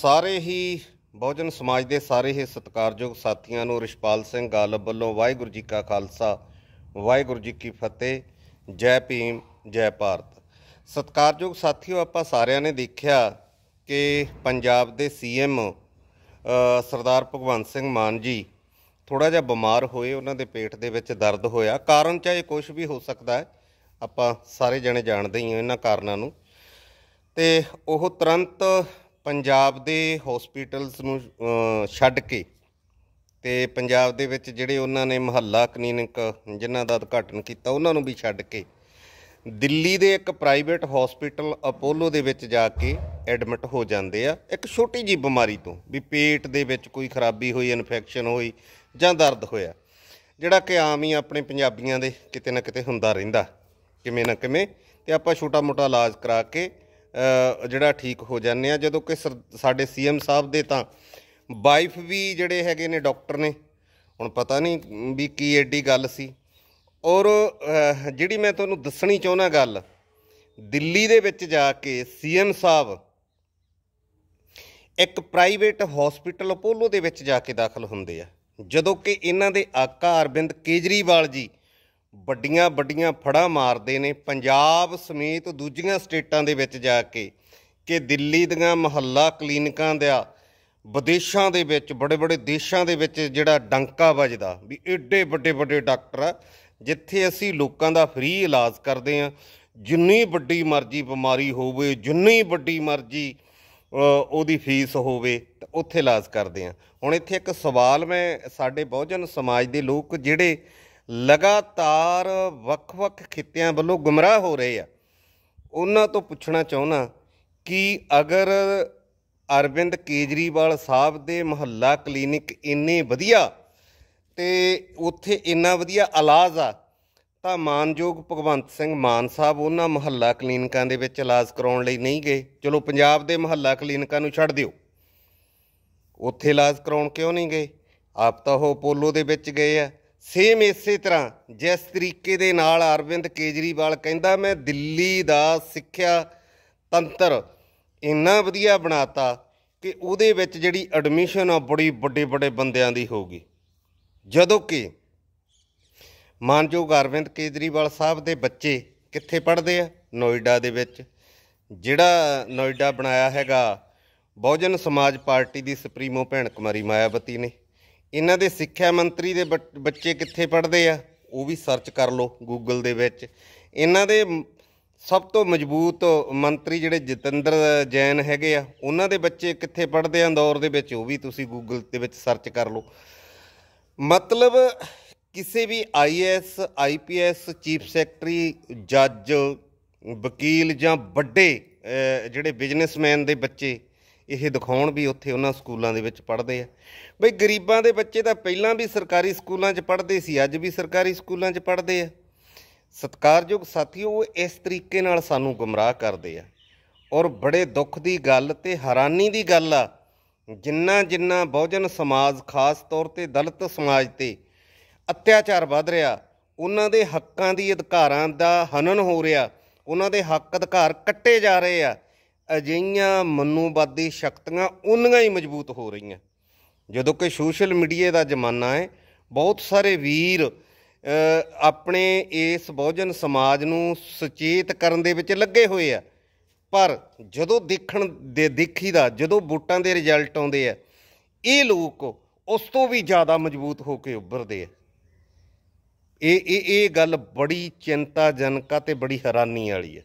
ਸਾਰੇ ਹੀ ਬਹੁਜਨ ਸਮਾਜ ਦੇ ਸਾਰੇ ਹੀ ਸਤਿਕਾਰਯੋਗ ਸਾਥੀਆਂ ਨੂੰ ਰਿਸ਼ਪਾਲ ਸਿੰਘ ਗਾਲਬ ਵੱਲੋਂ ਵਾਹਿਗੁਰੂ ਜੀ ਕਾ ਖਾਲਸਾ ਵਾਹਿਗੁਰੂ ਜੀ ਕੀ ਫਤਿਹ ਜੈ ਭੀਮ ਜੈ ਭਾਰਤ ਸਤਿਕਾਰਯੋਗ ਸਾਥੀਓ ਆਪਾਂ ਸਾਰਿਆਂ ਨੇ ਦੇਖਿਆ ਕਿ ਪੰਜਾਬ ਦੇ ਸੀਐਮ ਸਰਦਾਰ ਭਗਵੰਤ ਸਿੰਘ ਮਾਨ ਜੀ ਥੋੜਾ ਜਿਹਾ ਬਿਮਾਰ ਹੋਏ ਉਹਨਾਂ ਦੇ ਪੇਟ ਦੇ ਵਿੱਚ ਦਰਦ ਹੋਇਆ ਕਾਰਨ ਚਾਹੇ ਕੁਝ ਵੀ ਹੋ ਸਕਦਾ ਹੈ ਆਪਾਂ ਸਾਰੇ ਜਣੇ ਜਾਣਦੇ ਹੀ ਹਾਂ ਇਹਨਾਂ ਕਾਰਨਾਂ ਨੂੰ ਤੇ ਉਹ ਤੁਰੰਤ ਪੰਜਾਬ ਦੇ ਹਸਪੀਟਲਸ ਨੂੰ ਛੱਡ ਕੇ ਤੇ ਪੰਜਾਬ ਦੇ ਵਿੱਚ ਜਿਹੜੇ ਉਹਨਾਂ ਨੇ ਮਹੱਲਾ ਕਲੀਨਿਕ ਜਿਨ੍ਹਾਂ ਦਾ ਉਦਘਾਟਨ ਕੀਤਾ ਉਹਨਾਂ ਨੂੰ ਵੀ ਛੱਡ ਕੇ ਦਿੱਲੀ ਦੇ ਇੱਕ ਪ੍ਰਾਈਵੇਟ ਹਸਪੀਟਲ ਅਪੋਲੋ ਦੇ ਵਿੱਚ ਜਾ ਕੇ ਐਡਮਿਟ ਹੋ ਜਾਂਦੇ ਆ ਇੱਕ ਛੋਟੀ ਜੀ ਬਿਮਾਰੀ ਤੋਂ ਵੀ ਪੇਟ ਦੇ ਵਿੱਚ ਕੋਈ ਖਰਾਬੀ ਹੋਈ ਇਨਫੈਕਸ਼ਨ ਹੋਈ ਜਾਂ ਦਰਦ ਹੋਇਆ ਜਿਹੜਾ ਕਿ ਆਮ ਹੀ ਆਪਣੇ ਪੰਜਾਬੀਆਂ ਦੇ ਕਿਤੇ ਨਾ ਕਿਤੇ ਹੁੰਦਾ ਰਹਿੰਦਾ ਕਿਵੇਂ ਨਾ ਕਿਵੇਂ ਤੇ ਆਪਾਂ ਛੋਟਾ ਮੋਟਾ ਇਲਾਜ ਕਰਾ ਕੇ ਜਿਹੜਾ ਠੀਕ ਹੋ ਜਾਂਦੇ ਆ ਜਦੋਂ ਕਿ ਸਾਡੇ ਸੀਐਮ ਸਾਹਿਬ ਦੇ ਤਾਂ ਵਾਈਫ ਵੀ ਜਿਹੜੇ ਹੈਗੇ ਨੇ ਡਾਕਟਰ ਨੇ ਹੁਣ ਪਤਾ ਨਹੀਂ ਵੀ ਕੀ ਐਡੀ ਗੱਲ ਸੀ ਔਰ ਜਿਹੜੀ ਮੈਂ ਤੁਹਾਨੂੰ ਦੱਸਣੀ ਚਾਹੁੰਦਾ ਗੱਲ ਦਿੱਲੀ ਦੇ ਵਿੱਚ ਜਾ ਕੇ ਸੀਐਮ ਸਾਹਿਬ ਇੱਕ ਪ੍ਰਾਈਵੇਟ ਹਸਪੀਟਲ ਅਪੋਲੋ ਦੇ ਵਿੱਚ ਜਾ ਕੇ ਦਾਖਲ ਹੁੰਦੇ ਆ ਜਦੋਂ ਕਿ ਇਹਨਾਂ ਦੇ ਆਕਾ ਅਰਵਿੰਦ ਕੇਜਰੀਵਾਲ ਜੀ ਵੱਡੀਆਂ ਵੱਡੀਆਂ ਫੜਾ ਮਾਰਦੇ ਨੇ ਪੰਜਾਬ ਸਮੇਤ ਦੂਜੀਆਂ ਸਟੇਟਾਂ ਦੇ ਵਿੱਚ ਜਾ ਕੇ ਕਿ ਦਿੱਲੀ ਦੀਆਂ ਮਹੱਲਾ ਕਲੀਨਿਕਾਂ ਦਾ ਵਿਦੇਸ਼ਾਂ ਦੇ ਵਿੱਚ ਬੜੇ ਬੜੇ ਦੇਸ਼ਾਂ ਦੇ ਵਿੱਚ ਜਿਹੜਾ ਡੰਕਾ ਵੱਜਦਾ ਵੀ ਏਡੇ ਵੱਡੇ ਵੱਡੇ ਡਾਕਟਰ ਆ ਜਿੱਥੇ ਅਸੀਂ ਲੋਕਾਂ ਦਾ ਫ੍ਰੀ ਇਲਾਜ ਕਰਦੇ ਆ ਜਿੰਨੀ ਵੱਡੀ ਮਰਜ਼ੀ ਬਿਮਾਰੀ ਹੋਵੇ ਜਿੰਨੀ ਵੱਡੀ ਮਰਜ਼ੀ ਉਹਦੀ ਫੀਸ ਹੋਵੇ ਤਾਂ ਉੱਥੇ ਇਲਾਜ ਕਰਦੇ ਆ ਹੁਣ ਇੱਥੇ ਇੱਕ ਸਵਾਲ ਮੈਂ ਸਾਡੇ ਬਹੁਜਨ ਸਮਾਜ ਦੇ ਲੋਕ ਜਿਹੜੇ ਲਗਾਤਾਰ ਵੱਖ-ਵੱਖ ਖਿੱਤਿਆਂ ਵੱਲੋਂ ਗੁੰਮਰਾਹ ਹੋ ਰਹੇ ਆ ਉਹਨਾਂ ਤੋਂ ਪੁੱਛਣਾ ਚਾਹੁੰਨਾ ਕਿ ਅਗਰ ਅਰਵਿੰਦ ਕੇਜਰੀਵਾਲ ਸਾਹਿਬ ਦੇ ਮੁਹੱਲਾ ਕਲੀਨਿਕ ਇੰਨੇ ਵਧੀਆ ਤੇ ਉੱਥੇ ਇੰਨਾ ਵਧੀਆ ਇਲਾਜ ਆ ਤਾਂ ਮਾਨਯੋਗ ਭਗਵੰਤ ਸਿੰਘ ਮਾਨ ਸਾਹਿਬ ਉਹਨਾਂ ਮੁਹੱਲਾ ਕਲੀਨਿਕਾਂ ਦੇ ਵਿੱਚ ਇਲਾਜ ਕਰਾਉਣ ਲਈ ਨਹੀਂ ਗਏ ਚਲੋ ਪੰਜਾਬ ਦੇ ਮੁਹੱਲਾ ਕਲੀਨਿਕਾਂ ਨੂੰ ਛੱਡ ਦਿਓ ਉੱਥੇ ਇਲਾਜ ਕਰਾਉਣ ਕਿਉਂ ਨਹੀਂ ਗਏ ਆਪ ਤਾਂ ਉਹ ਪੋਲੋ ਦੇ ਵਿੱਚ ਗਏ ਆ ਸੇਮ ਇਸੇ ਤਰ੍ਹਾਂ ਜਿਸ ਤਰੀਕੇ ਦੇ ਨਾਲ ਅਰਵਿੰਦ ਕੇਜਰੀਵਾਲ ਕਹਿੰਦਾ ਮੈਂ ਦਿੱਲੀ ਦਾ ਸਿੱਖਿਆ ਤੰਤਰ ਇੰਨਾ ਵਧੀਆ ਬਣਾਤਾ ਕਿ ਉਹਦੇ ਵਿੱਚ ਜਿਹੜੀ ਐਡਮਿਸ਼ਨ ਆ ਬੜੀ ਵੱਡੇ ਵੱਡੇ ਬੰਦਿਆਂ ਦੀ ਹੋਊਗੀ ਜਦੋਂ ਕਿ ਮਾਨਯੋਗ ਅਰਵਿੰਦ ਕੇਜਰੀਵਾਲ ਸਾਹਿਬ ਦੇ ਬੱਚੇ ਕਿੱਥੇ ਪੜ੍ਹਦੇ ਆ ਨੋਇਡਾ ਦੇ ਵਿੱਚ ਜਿਹੜਾ ਨੋਇਡਾ ਬਣਾਇਆ ਹੈਗਾ ਬਹੁਜਨ ਸਮਾਜ ਪਾਰਟੀ ਦੀ ਸੁਪਰੀਮੋ ਭੈਣ ਕੁਮਾਰੀ ਮਾਇਆਵਤੀ ਨੇ ਇਹਨਾਂ ਦੇ ਸਿੱਖਿਆ ਮੰਤਰੀ ਦੇ ਬੱਚੇ ਕਿੱਥੇ ਪੜ੍ਹਦੇ ਆ ਉਹ ਵੀ ਸਰਚ ਕਰ ਲਓ ਗੂਗਲ ਦੇ ਵਿੱਚ ਇਹਨਾਂ ਦੇ ਸਭ ਤੋਂ ਮਜ਼ਬੂਤ ਮੰਤਰੀ ਜਿਹੜੇ ਜਤਿੰਦਰ ਜੈਨ ਹੈਗੇ ਆ ਉਹਨਾਂ ਦੇ ਬੱਚੇ ਕਿੱਥੇ ਪੜ੍ਹਦੇ ਆ ਦੌਰ ਦੇ ਵਿੱਚ ਉਹ ਵੀ ਤੁਸੀਂ ਗੂਗਲ ਦੇ ਵਿੱਚ ਸਰਚ ਕਰ ਲਓ ਮਤਲਬ ਕਿਸੇ ਵੀ ਆਈਐਸ ਆਈਪੀਐਸ ਚੀਫ ਸੈਕਟਰੀ ਜੱਜ ਵਕੀਲ ਜਾਂ ਵੱਡੇ ਜਿਹੜੇ ਬਿਜ਼ਨਸਮੈਨ ਦੇ ਬੱਚੇ ਇਹ ਦਿਖਾਉਣ ਵੀ ਉੱਥੇ ਉਹਨਾਂ ਸਕੂਲਾਂ ਦੇ ਵਿੱਚ ਪੜ੍ਹਦੇ ਆ ਬਈ ਗਰੀਬਾਂ ਦੇ ਬੱਚੇ ਤਾਂ ਪਹਿਲਾਂ ਵੀ ਸਰਕਾਰੀ ਸਕੂਲਾਂ 'ਚ ਪੜ੍ਹਦੇ ਸੀ ਅੱਜ ਵੀ ਸਰਕਾਰੀ ਸਕੂਲਾਂ 'ਚ ਪੜ੍ਹਦੇ ਆ ਸਤਕਾਰਯੋਗ ਸਾਥੀਓ ਉਹ ਇਸ ਤਰੀਕੇ ਨਾਲ ਸਾਨੂੰ ਗੁੰਮਰਾਹ ਕਰਦੇ ਆ ਔਰ ਬੜੇ ਦੁੱਖ ਦੀ ਗੱਲ ਤੇ ਹੈਰਾਨੀ ਦੀ ਗੱਲ ਆ ਜਿੰਨਾ ਜਿੰਨਾ ਬਹੁਜਨ ਸਮਾਜ ਖਾਸ ਤੌਰ ਤੇ ਦਲਿਤ ਸਮਾਜ ਤੇ ਅਤਿਆਚਾਰ ਵੱਧ ਰਿਹਾ ਉਹਨਾਂ ਦੇ ਹੱਕਾਂ ਦੀ ਅਧਿਕਾਰਾਂ ਦਾ ਹਨਨ ਹੋ ਰਿਹਾ ਉਹਨਾਂ ਦੇ ਹੱਕ ਅਧਿਕਾਰ ਕੱਟੇ ਜਾ ਰਹੇ ਆ ਅਜਿਹੀਆਂ ਮਨੂਵਾਦੀ ਸ਼ਕਤੀਆਂ ਉਨੀਆਂ ਹੀ ਮਜ਼ਬੂਤ ਹੋ ਰਹੀਆਂ ਜਦੋਂ ਕਿ ਸੋਸ਼ਲ ਮੀਡੀਆ ਦਾ ਜ਼ਮਾਨਾ ਹੈ ਬਹੁਤ ਸਾਰੇ ਵੀਰ ਆਪਣੇ ਇਸ ਬਹੁਜਨ ਸਮਾਜ ਨੂੰ ਸੁਚੇਤ ਕਰਨ ਦੇ ਵਿੱਚ ਲੱਗੇ ਹੋਏ ਆ ਪਰ ਜਦੋਂ ਦੇਖਣ ਦੇ ਦਾ ਜਦੋਂ ਵੋਟਾਂ ਦੇ ਰਿਜ਼ਲਟ ਆਉਂਦੇ ਆ ਇਹ ਲੋਕ ਉਸ ਤੋਂ ਵੀ ਜ਼ਿਆਦਾ ਮਜ਼ਬੂਤ ਹੋ ਕੇ ਉੱਭਰਦੇ ਆ ਇਹ ਇਹ ਇਹ ਗੱਲ ਬੜੀ ਚਿੰਤਾਜਨਕ ਆ ਤੇ ਬੜੀ ਹੈਰਾਨੀ ਵਾਲੀ ਆ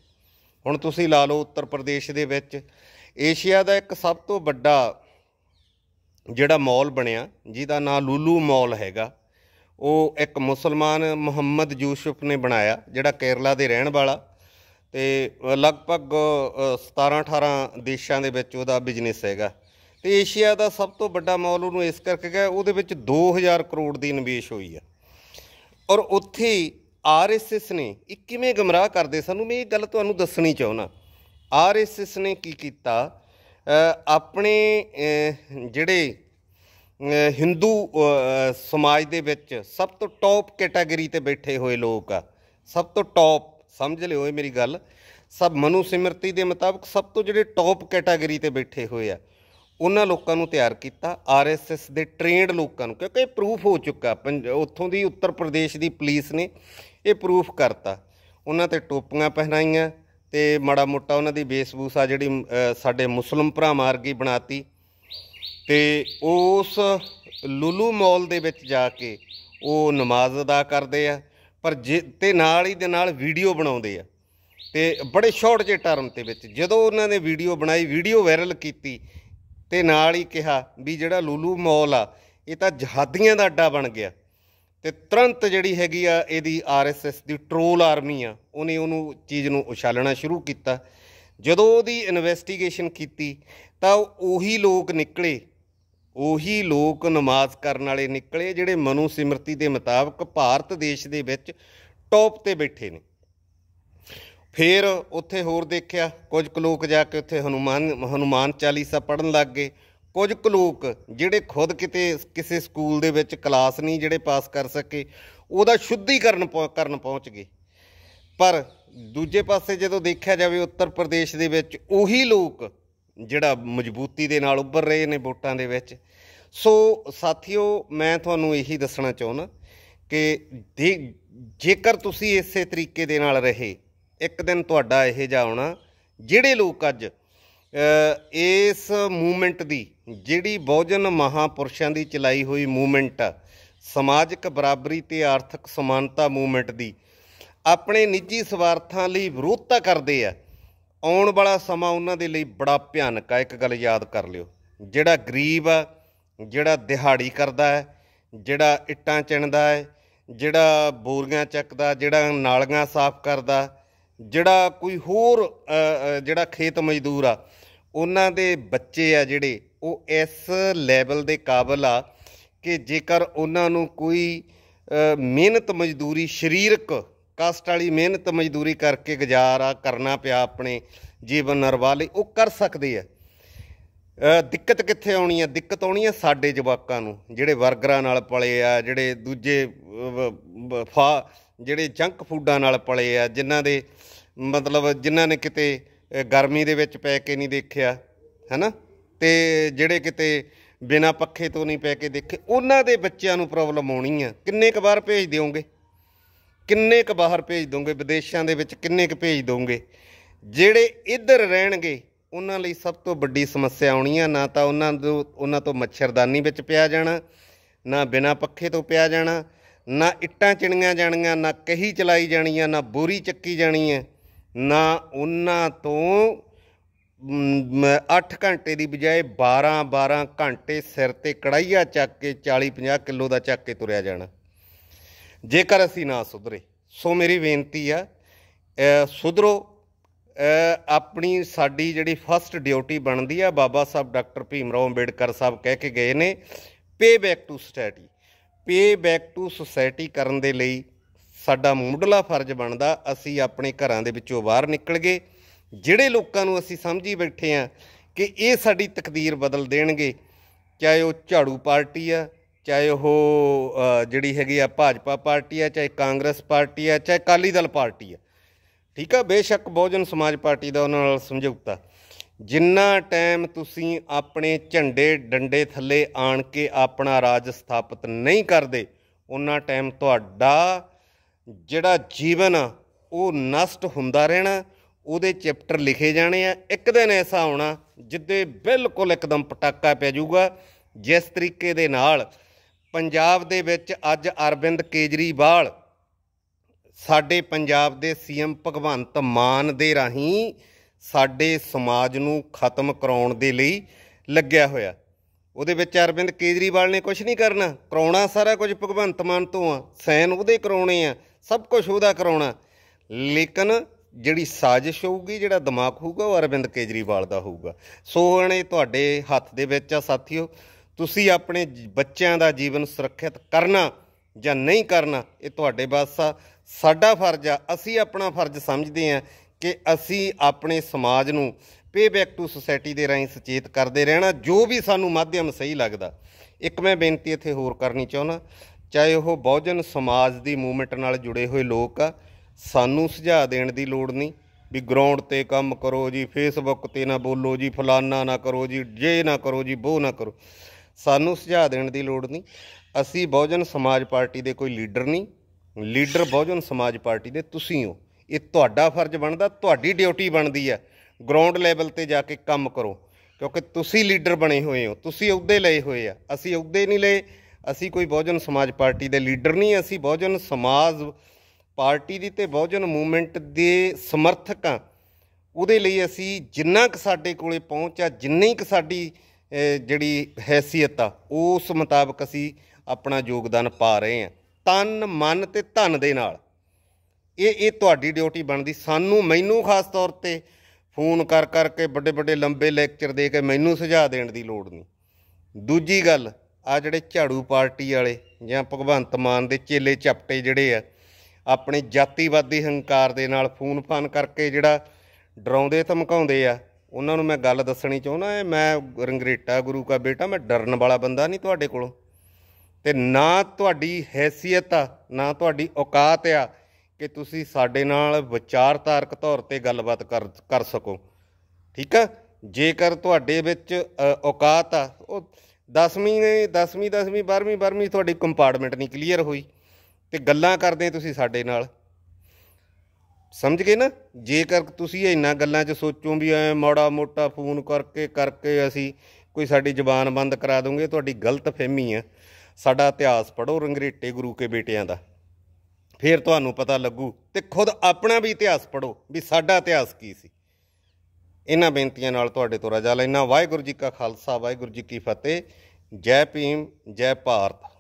ਹੁਣ ਤੁਸੀਂ ਲਾ ਲਓ ਉੱਤਰ ਪ੍ਰਦੇਸ਼ ਦੇ ਵਿੱਚ ਏਸ਼ੀਆ ਦਾ ਇੱਕ ਸਭ ਤੋਂ ਵੱਡਾ ਜਿਹੜਾ ਮਾਲ ਬਣਿਆ ਜਿਹਦਾ ਨਾਮ ਲੂਲੂ ਮਾਲ ਹੈਗਾ ਉਹ ਇੱਕ ਮੁਸਲਮਾਨ ਮੁਹੰਮਦ ਯੂਸਫ ਨੇ ਬਣਾਇਆ ਜਿਹੜਾ ਕੇਰਲਾ ਦੇ ਰਹਿਣ ਵਾਲਾ ਤੇ ਲਗਭਗ 17-18 ਦੇਸ਼ਾਂ ਦੇ ਵਿੱਚ ਉਹਦਾ ਬਿਜ਼ਨਸ ਹੈਗਾ ਤੇ ਏਸ਼ੀਆ ਦਾ ਸਭ ਤੋਂ ਵੱਡਾ ਮਾਲ ਉਹਨੂੰ ਇਸ ਕਰਕੇ ਗਿਆ ਉਹਦੇ ਵਿੱਚ 2000 ਕਰੋੜ ਦੀ ਨਿਵੇਸ਼ ਹੋਈ ਆ ਔਰ ਉੱਥੇ ਆਰਐਸਐਸ ਨੇ ਇਹ ਕਿਵੇਂ ਗਮਰਾਹ ਕਰਦੇ ਸਾਨੂੰ ਮੈਂ ਇਹ ਗੱਲ ਤੁਹਾਨੂੰ ਦੱਸਣੀ ਚਾਹੁੰਦਾ ਆਰਐਸਐਸ ਨੇ ਕੀ ਕੀਤਾ ਆਪਣੇ ਜਿਹੜੇ Hindu ਸਮਾਜ ਦੇ ਵਿੱਚ ਸਭ ਤੋਂ ਟੌਪ ਕੈਟਾਗਰੀ ਤੇ ਬੈਠੇ ਹੋਏ ਲੋਕ ਆ ਸਭ ਤੋਂ ਟੌਪ ਸਮਝ ਲਿਓ ਇਹ ਮੇਰੀ ਗੱਲ ਸਭ ਮਨੂ ਸਿਮਰਤੀ ਦੇ ਮੁਤਾਬਕ ਸਭ ਤੋਂ ਜਿਹੜੇ ਟੌਪ ਕੈਟਾਗਰੀ ਤੇ ਬੈਠੇ ਹੋਏ ਆ ਉਹਨਾਂ ਲੋਕਾਂ ਨੂੰ ਤਿਆਰ ਕੀਤਾ ਆਰਐਸਐਸ ਦੇ ਟ੍ਰੇਨਡ ਲੋਕਾਂ ਨੂੰ ਕਿਉਂਕਿ ਇਹ ਪ੍ਰੂਫ ਹੋ ਚੁੱਕਾ ਉੱਥੋਂ ਦੀ ਉੱਤਰ ਪ੍ਰਦੇਸ਼ ਦੀ ਪੁਲਿਸ ਨੇ ਇਹ ਪ੍ਰੂਫ ਕਰਤਾ ਉਹਨਾਂ ਤੇ ਟੋਪੀਆਂ ਪਹਿਨਾਈਆਂ ਤੇ ਮਾੜਾ ਮੋਟਾ ਉਹਨਾਂ ਦੀ ਬੇਸਬੂਸਾ ਜਿਹੜੀ ਸਾਡੇ ਮੁਸਲਮ ਭਰਾ ਮਾਰਗੀ ਬਣਾਤੀ ਤੇ ਉਸ ਲੂਲੂ ਮਾਲ ਦੇ ਵਿੱਚ ਜਾ ਕੇ ਉਹ ਨਮਾਜ਼ ਅਦਾ ਕਰਦੇ ਆ ਪਰ ਤੇ ਨਾਲ ਹੀ ਦੇ ਨਾਲ ਵੀਡੀਓ ਬਣਾਉਂਦੇ ਆ ਤੇ ਬੜੇ ਸ਼ਾਰਟ ਜੇ ਟਰਮ ਤੇ ਵਿੱਚ ਜਦੋਂ ਉਹਨਾਂ ਨੇ ਵੀਡੀਓ ਬਣਾਈ ਵੀਡੀਓ ਵਾਇਰਲ ਕੀਤੀ ਤੇ ਨਾਲ ਹੀ ਕਿਹਾ ਵੀ ਜਿਹੜਾ ਲੂਲੂ ਮਾਲ ਆ ਇਹ ਤਾਂ ਜਹਾਦੀਆਂ ਦਾ ਅੱਡਾ ਬਣ ਗਿਆ ਤੇ ਤੁਰੰਤ ਜਿਹੜੀ ਹੈਗੀ ਆ ਇਹਦੀ ਆਰਐਸਐਸ ਦੀ ਟ੍ਰੋਲ ਆਰਮੀ ਆ ਉਹਨੇ ਉਹਨੂੰ ਚੀਜ਼ ਨੂੰ ਉਛਾਲਣਾ ਸ਼ੁਰੂ ਕੀਤਾ ਜਦੋਂ ਉਹਦੀ ਇਨਵੈਸਟੀਗੇਸ਼ਨ ਕੀਤੀ ਤਾਂ ਉਹੀ ਲੋਕ ਨਿਕਲੇ ਉਹੀ ਲੋਕ ਨਮਾਜ਼ ਕਰਨ ਵਾਲੇ ਨਿਕਲੇ ਜਿਹੜੇ ਮਨੂ ਸਿਮਰਤੀ ਦੇ ਮੁਤਾਬਕ ਭਾਰਤ ਦੇਸ਼ ਦੇ ਵਿੱਚ ਟੌਪ ਤੇ ਬੈਠੇ ਨੇ ਫਿਰ ਉੱਥੇ ਹੋਰ ਦੇਖਿਆ ਕੁਝ ਕੁ ਲੋਕ ਜਾ ਕੇ ਉੱਥੇ ਹਨੂਮਾਨ ਹਨੂਮਾਨ ਚਾਲੀਸਾ ਪੜਨ ਲੱਗ ਗਏ ਕੁਝ ਕੁ ਲੋਕ ਜਿਹੜੇ ਖੁਦ ਕਿਤੇ ਕਿਸੇ ਸਕੂਲ ਦੇ ਵਿੱਚ ਕਲਾਸ ਨਹੀਂ ਜਿਹੜੇ ਪਾਸ ਕਰ ਸਕੇ ਉਹਦਾ ਸ਼ੁੱਧੀਕਰਨ ਕਰਨ ਪਹੁੰਚ ਗਏ ਪਰ ਦੂਜੇ ਪਾਸੇ ਜਦੋਂ ਦੇਖਿਆ ਜਾਵੇ ਉੱਤਰ ਪ੍ਰਦੇਸ਼ ਦੇ ਵਿੱਚ ਉਹੀ ਲੋਕ ਜਿਹੜਾ ਮਜ਼ਬੂਤੀ ਦੇ ਨਾਲ ਉੱਭਰ ਰਹੇ ਨੇ ਵੋਟਾਂ ਦੇ ਵਿੱਚ ਸੋ ਸਾਥੀਓ ਮੈਂ ਤੁਹਾਨੂੰ ਇਹੀ ਦੱਸਣਾ ਚਾਹੁੰਦਾ ਕਿ ਜੇਕਰ ਤੁਸੀਂ ਇਸੇ ਤਰੀਕੇ ਦੇ ਨਾਲ ਰਹੇ ਇੱਕ ਦਿਨ ਤੁਹਾਡਾ ਇਹ ਜਾਉਣਾ ਜਿਹੜੇ ਲੋਕ ਅੱਜ ਇਸ ਮੂਵਮੈਂਟ ਦੀ ਜਿਹੜੀ ਬਹੁਜਨ ਮਹਾਪੁਰਸ਼ਾਂ ਦੀ ਚਲਾਈ ਹੋਈ ਮੂਵਮੈਂਟ ਸਮਾਜਿਕ ਬਰਾਬਰੀ ਤੇ ਆਰਥਿਕ ਸਮਾਨਤਾ ਮੂਵਮੈਂਟ ਦੀ ਆਪਣੇ ਨਿੱਜੀ ਸਵਾਰਥਾਂ ਲਈ ਵਿਰੋਧਤਾ ਕਰਦੇ ਆ ਆਉਣ ਵਾਲਾ ਸਮਾਂ ਉਹਨਾਂ ਦੇ ਲਈ ਬੜਾ ਭਿਆਨਕ ਆ ਇੱਕ ਗੱਲ ਯਾਦ ਕਰ ਲਿਓ ਜਿਹੜਾ ਗਰੀਬ ਆ ਜਿਹੜਾ ਦਿਹਾੜੀ ਕਰਦਾ ਹੈ ਜਿਹੜਾ ਇੱਟਾਂ ਚਿਣਦਾ ਹੈ ਜਿਹੜਾ ਬੋਰੀਆਂ ਚੱਕਦਾ ਜਿਹੜਾ ਨਾਲੀਆਂ ਸਾਫ਼ ਕਰਦਾ ਜਿਹੜਾ ਕੋਈ ਹੋਰ ਜਿਹੜਾ ਖੇਤ ਮਜ਼ਦੂਰ ਆ ਉਹਨਾਂ ਦੇ ਬੱਚੇ ਆ ਜਿਹੜੇ ਉਹ ਇਸ ਲੈਵਲ ਦੇ ਕਾਬਿਲ ਆ ਕਿ ਜੇਕਰ ਉਹਨਾਂ ਨੂੰ ਕੋਈ ਮਿਹਨਤ ਮਜ਼ਦੂਰੀ ਸਰੀਰਕ ਕਸ਼ਟ ਵਾਲੀ ਮਿਹਨਤ ਮਜ਼ਦੂਰੀ ਕਰਕੇ ਗੁਜ਼ਾਰਾ ਕਰਨਾ ਪਿਆ ਆਪਣੇ ਜੀਵਨ ਨਰਵਾਲੇ ਲਈ ਉਹ ਕਰ ਸਕਦੇ ਆ ਦਿੱਕਤ ਕਿੱਥੇ ਆਉਣੀ ਆ ਦਿੱਕਤ ਆਉਣੀ ਆ ਸਾਡੇ ਜਵਾਕਾਂ ਨੂੰ ਜਿਹੜੇ ਵਰਗਰਾਂ ਨਾਲ ਪਲੇ ਆ ਜਿਹੜੇ ਦੂਜੇ ਫਾ ਜਿਹੜੇ ਜੰਕ ਫੂਡਾਂ ਨਾਲ ਪਲੇ ਆ ਜਿਨ੍ਹਾਂ ਦੇ ਮਤਲਬ ਜਿਨ੍ਹਾਂ ਨੇ ਕਿਤੇ ਗਰਮੀ ਦੇ ਵਿੱਚ ਪੈ ਕੇ ਨਹੀਂ ਦੇਖਿਆ ਹੈਨਾ ਤੇ ਜਿਹੜੇ ਕਿਤੇ ਬਿਨਾ ਪੱਖੇ ਤੋਂ ਨਹੀਂ ਪੈ ਕੇ ਦੇਖੇ ਉਹਨਾਂ ਦੇ ਬੱਚਿਆਂ ਨੂੰ ਪ੍ਰੋਬਲਮ ਆਉਣੀ ਆ ਕਿੰਨੇ ਕੁ ਬਾਹਰ ਭੇਜ ਦਿਓਗੇ ਕਿੰਨੇ ਕੁ ਬਾਹਰ ਭੇਜ ਦੋਗੇ ਵਿਦੇਸ਼ਾਂ ਦੇ ਵਿੱਚ ਕਿੰਨੇ ਕੁ ਭੇਜ ਦੋਗੇ ਜਿਹੜੇ ਇੱਧਰ ਰਹਿਣਗੇ ਉਹਨਾਂ ਲਈ ਸਭ ਤੋਂ ਵੱਡੀ ਸਮੱਸਿਆ ਆਉਣੀ ਆ ਨਾ ਤਾਂ ਉਹਨਾਂ ਨੂੰ ਉਹਨਾਂ ਤੋਂ ਮੱਛਰਦਾਨੀ ਵਿੱਚ ਪਿਆ ਜਾਣਾ ਨਾ ਬਿਨਾ ਪੱਖੇ ਤੋਂ ਪਿਆ ਜਾਣਾ ਨਾ ਇੱਟਾਂ ਚਿਣੀਆਂ ਜਾਣੀਆਂ ਨਾ ਕਹੀ ਚਲਾਈ ਜਾਣੀ ਆ ਨਾ ਬੋਰੀ ਚੱਕੀ ਜਾਣੀ ਹੈ ਨਾ ਉਹਨਾਂ ਤੋਂ 8 ਘੰਟੇ ਦੀ ਬਜਾਏ 12 12 ਘੰਟੇ ਸਿਰ ਤੇ ਕੜਾਈਆ ਚੱਕ ਕੇ 40 50 ਕਿਲੋ ਦਾ ਚੱਕ ਕੇ ਤੁਰਿਆ ਜਾਣਾ ਜੇਕਰ ਅਸੀਂ ਨਾ ਸੁਧਰੇ ਸੋ ਮੇਰੀ ਬੇਨਤੀ ਆ ਸੁਧਰੋ ਆਪਣੀ ਸਾਡੀ ਜਿਹੜੀ ਫਸਟ ਡਿਊਟੀ ਬਣਦੀ ਆ ਬਾਬਾ ਸਾਹਿਬ ਡਾਕਟਰ ਭੀਮ ਰਾਓ ਅੰਬੇਡਕਰ ਸਾਹਿਬ ਕਹਿ ਕੇ ਗਏ ਨੇ pay back to society pay back to society ਕਰਨ ਦੇ ਲਈ ਸਾਡਾ ਮੁੱਢਲਾ ਫਰਜ਼ ਬਣਦਾ ਅਸੀਂ ਆਪਣੇ ਘਰਾਂ ਦੇ ਵਿੱਚੋਂ ਬਾਹਰ ਨਿਕਲ ਗਏ ਜਿਹੜੇ ਲੋਕਾਂ ਨੂੰ ਅਸੀਂ ਸਮਝੀ ਬੈਠੇ ਆ ਕਿ ਇਹ ਸਾਡੀ ਤਕਦੀਰ ਬਦਲ ਦੇਣਗੇ ਚਾਹੇ ਉਹ ਝਾੜੂ ਪਾਰਟੀ ਆ ਚਾਹੇ ਉਹ ਜਿਹੜੀ ਹੈਗੀ ਆ ਭਾਜਪਾ ਪਾਰਟੀ ਆ ਚਾਹੇ ਕਾਂਗਰਸ ਪਾਰਟੀ ਆ ਚਾਹੇ ਕਾਲੀ ਦਲ ਪਾਰਟੀ ਆ ਠੀਕ ਆ ਬੇਸ਼ੱਕ ਬਹੁਜਨ ਸਮਾਜ ਪਾਰਟੀ ਦਾ ਉਹਨਾਂ ਨਾਲ ਸਮਝੌਤਾ ਜਿੰਨਾ ਟਾਈਮ ਤੁਸੀਂ ਆਪਣੇ ਝੰਡੇ ਡੰਡੇ ਥੱਲੇ ਆਣ ਕੇ ਆਪਣਾ ਰਾਜ ਸਥਾਪਿਤ ਨਹੀਂ ਕਰਦੇ ਉਹਨਾਂ ਟਾਈਮ ਤੁਹਾਡਾ ਜਿਹੜਾ ਜੀਵਨ ਉਹ ਨਸ਼ਟ ਹੁੰਦਾ ਰਹਿਣਾ ਉਹਦੇ ਚੈਪਟਰ ਲਿਖੇ ਜਾਣੇ ਆ ਇੱਕ ਦਿਨ ਐਸਾ ਆਉਣਾ ਜਿੱਦੇ ਬਿਲਕੁਲ ਇੱਕਦਮ ਪਟਾਕਾ ਪੈ ਜਾਊਗਾ ਜਿਸ ਤਰੀਕੇ ਦੇ ਨਾਲ ਪੰਜਾਬ ਦੇ ਵਿੱਚ ਅੱਜ ਅਰਵਿੰਦ ਕੇਜਰੀਵਾਲ ਸਾਡੇ ਪੰਜਾਬ ਦੇ ਸੀਐਮ ਭਗਵੰਤ ਮਾਨ ਦੇ ਰਾਹੀਂ ਸਾਡੇ ਸਮਾਜ ਨੂੰ ਖਤਮ ਕਰਾਉਣ ਦੇ ਲਈ ਲੱਗਿਆ ਹੋਇਆ ਉਹਦੇ ਵਿੱਚ ਅਰਵਿੰਦ ਕੇਜਰੀਵਾਲ ਨੇ ਕੁਝ ਨਹੀਂ ਕਰਨਾ ਕਰਾਉਣਾ ਸਾਰਾ ਕੁਝ ਭਗਵੰਤ ਮਾਨ ਤੋਂ ਆ ਸੈਨ ਉਹਦੇ ਕਰਾਉਣੇ ਆ ਸਭ ਕੁਝ ਉਹਦਾ ਕਰਾਉਣਾ ਲੇਕਿਨ ਜਿਹੜੀ ਸਾਜ਼ਿਸ਼ ਹੋਊਗੀ ਜਿਹੜਾ ਦਿਮਾਗ ਹੋਊਗਾ ਉਹ ਅਰਵਿੰਦ ਕੇਜਰੀਵਾਲ ਦਾ ਹੋਊਗਾ ਸੋ ਇਹਨੇ ਤੁਹਾਡੇ ਹੱਥ ਦੇ ਵਿੱਚ ਆ ਸਾਥੀਓ ਤੁਸੀਂ ਆਪਣੇ ਬੱਚਿਆਂ ਦਾ ਜੀਵਨ ਸੁਰੱਖਿਅਤ ਕਰਨਾ ਜਾਂ ਨਹੀਂ ਕਰਨਾ ਇਹ ਤੁਹਾਡੇ ਬਸ ਆ ਸਾਡਾ ਫਰਜ਼ ਆ ਅਸੀਂ ਆਪਣਾ ਫਰਜ਼ ਸਮਝਦੇ ਆ ਕਿ ਅਸੀਂ ਆਪਣੇ ਸਮਾਜ ਨੂੰ ਪੇ ਬੈਕ ਟੂ ਸੋਸਾਇਟੀ ਦੇ ਰਾਹੀਂ ਸੁਚੇਤ ਕਰਦੇ ਰਹਿਣਾ ਜੋ ਵੀ ਸਾਨੂੰ ਮਾਧਿਅਮ ਸਹੀ ਲੱਗਦਾ ਇੱਕ ਮੈਂ ਬੇਨਤੀ ਇੱਥੇ ਹੋਰ ਕਰਨੀ ਚਾਹੁੰਦਾ ਚਾਹੇ ਉਹ ਬਹੁਜਨ ਸਮਾਜ ਦੀ ਮੂਵਮੈਂਟ ਨਾਲ ਜੁੜੇ ਹੋਏ ਲੋਕ ਆ ਸਾਨੂੰ ਸੁਝਾਅ ਦੇਣ ਦੀ ਲੋੜ ਨਹੀਂ ਵੀ ਗਰਾਊਂਡ ਤੇ ਕੰਮ ਕਰੋ ਜੀ ਫੇਸਬੁੱਕ ਤੇ ਨਾ ਬੋਲੋ ਜੀ ਫਲਾਨਾ ਨਾ ਕਰੋ ਜੀ ਜੇ ਨਾ ਕਰੋ ਜੀ ਉਹ ਨਾ ਕਰੋ ਸਾਨੂੰ ਸੁਝਾਅ ਦੇਣ ਦੀ ਲੋੜ ਨਹੀਂ ਅਸੀਂ ਬਹੁਜਨ ਸਮਾਜ ਪਾਰਟੀ ਦੇ ਕੋਈ ਲੀਡਰ ਨਹੀਂ ਲੀਡਰ ਬਹੁਜਨ ਸਮਾਜ ਪਾਰਟੀ ਦੇ ਤੁਸੀਂ ਹੋ ਇਹ ਤੁਹਾਡਾ ਫਰਜ਼ ਬਣਦਾ ਤੁਹਾਡੀ ਡਿਊਟੀ ਬਣਦੀ ਆ ਗਰਾਊਂਡ ਲੈਵਲ ਤੇ ਜਾ ਕੇ ਕੰਮ ਕਰੋ ਕਿਉਂਕਿ ਤੁਸੀਂ ਲੀਡਰ ਬਣੇ ਹੋਏ ਹੋ ਤੁਸੀਂ ਅਹੁਦੇ ਲਏ ਹੋਏ ਆ ਅਸੀਂ ਅਹੁਦੇ ਨਹੀਂ ਲਏ ਅਸੀਂ ਕੋਈ ਬਹੁਜਨ ਸਮਾਜ ਪਾਰਟੀ ਦੇ ਲੀਡਰ ਨਹੀਂ ਅਸੀਂ ਬਹੁਜਨ ਸਮਾਜ ਪਾਰਟੀ ਦੀ ਤੇ ਬਹੁਜਨ ਮੂਵਮੈਂਟ ਦੇ ਸਮਰਥਕ ਆ ਉਹਦੇ ਲਈ ਅਸੀਂ ਜਿੰਨਾ ਕੁ ਸਾਡੇ ਕੋਲੇ ਪਹੁੰਚ ਆ ਜਿੰਨੀ ਕੁ ਸਾਡੀ ਜਿਹੜੀ ਹیثیت ਆ ਉਸ ਮੁਤਾਬਕ ਅਸੀਂ ਆਪਣਾ ਯੋਗਦਾਨ ਪਾ ਰਹੇ ਆ ਤਨ ਮਨ ਤੇ ਧਨ ਦੇ ਨਾਲ ਇਹ ਇਹ ਤੁਹਾਡੀ ਡਿਊਟੀ ਬਣਦੀ ਸਾਨੂੰ ਮੈਨੂੰ ਖਾਸ ਤੌਰ ਤੇ ਫੋਨ ਕਰ ਕਰਕੇ ਵੱਡੇ ਵੱਡੇ ਲੰਬੇ ਲੈਕਚਰ ਦੇ ਕੇ ਮੈਨੂੰ ਸੁਝਾਅ ਦੇਣ ਦੀ ਲੋੜ ਨਹੀਂ ਦੂਜੀ ਗੱਲ ਆ ਜਿਹੜੇ ਝਾੜੂ ਪਾਰਟੀ ਵਾਲੇ ਜਾਂ ਭਗਵੰਤ ਮਾਨ ਦੇ ਚੇਲੇ ਚਪਟੇ ਜਿਹੜੇ ਆ ਆਪਣੇ ਜਾਤੀਵਾਦੀ ਹੰਕਾਰ ਦੇ ਨਾਲ ਫੂਨ ਫਾਨ ਕਰਕੇ ਜਿਹੜਾ ਡਰਾਉਂਦੇ ਧਮਕਾਉਂਦੇ ਆ ਉਹਨਾਂ ਨੂੰ ਮੈਂ ਗੱਲ ਦੱਸਣੀ ਚਾਹੁੰਦਾ ਐ ਮੈਂ ਰੰਗਰੇਟਾ ਗੁਰੂ ਦਾ ਬੇਟਾ ਮੈਂ ਡਰਨ ਵਾਲਾ ਬੰਦਾ ਨਹੀਂ ਤੁਹਾਡੇ ਕੋਲੋਂ ਤੇ ਨਾ ਤੁਹਾਡੀ ਹیثیت ਆ ਨਾ ਤੁਹਾਡੀ ਔਕਾਤ ਆ ਕਿ ਤੁਸੀਂ ਸਾਡੇ ਨਾਲ ਵਿਚਾਰਤਾਰਕ ਤੌਰ ਤੇ ਗੱਲਬਾਤ ਕਰ ਕਰ ਸਕੋ ਠੀਕ ਆ ਜੇਕਰ ਤੁਹਾਡੇ ਵਿੱਚ ਔਕਾਤ ਆ ਉਹ 10ਵੀਂ ਨੇ 10ਵੀਂ ਦਸਵੀਂ 12ਵੀਂ 12ਵੀਂ ਤੁਹਾਡੀ ਕੰਪਾਰਟਮੈਂਟ ਨਹੀਂ ਕਲੀਅਰ ਹੋਈ ਤੇ ਗੱਲਾਂ ਕਰਦੇ ਤੁਸੀਂ ਸਾਡੇ ਨਾਲ ਸਮਝ ਗਏ ਨਾ ਜੇਕਰ ਤੁਸੀਂ ਇੰਨਾ ਗੱਲਾਂ 'ਚ ਸੋਚੋ ਵੀ ਐ ਮੋੜਾ ਮੋਟਾ ਫੋਨ ਕਰਕੇ ਕਰਕੇ ਅਸੀਂ ਕੋਈ ਸਾਡੀ ਜ਼ੁਬਾਨ ਬੰਦ ਕਰਾ ਦੋਗੇ ਤੁਹਾਡੀ ਗਲਤ ਫਹਿਮੀ ਆ ਸਾਡਾ ਇਤਿਹਾਸ ਪੜੋ ਰੰਗਰੇਟੇ ਗੁਰੂ ਕੇ ਬੇਟਿਆਂ ਦਾ ਫਿਰ ਤੁਹਾਨੂੰ ਪਤਾ ਲੱਗੂ ਤੇ ਖੁਦ ਆਪਣਾ ਵੀ ਇਤਿਹਾਸ ਪੜੋ ਵੀ ਸਾਡਾ ਇਤਿਹਾਸ ਕੀ ਸੀ ਇਹਨਾਂ ਬੇਨਤੀਆਂ ਨਾਲ ਤੁਹਾਡੇ ਤੋਂ ਰਜਾ ਲੈਣਾ ਵਾਹਿਗੁਰੂ ਜੀ ਕਾ ਖਾਲਸਾ ਵਾਹਿਗੁਰੂ ਜੀ ਕੀ ਫਤਿਹ ਜੈ ਭੀਮ ਜੈ ਭਾਰਤ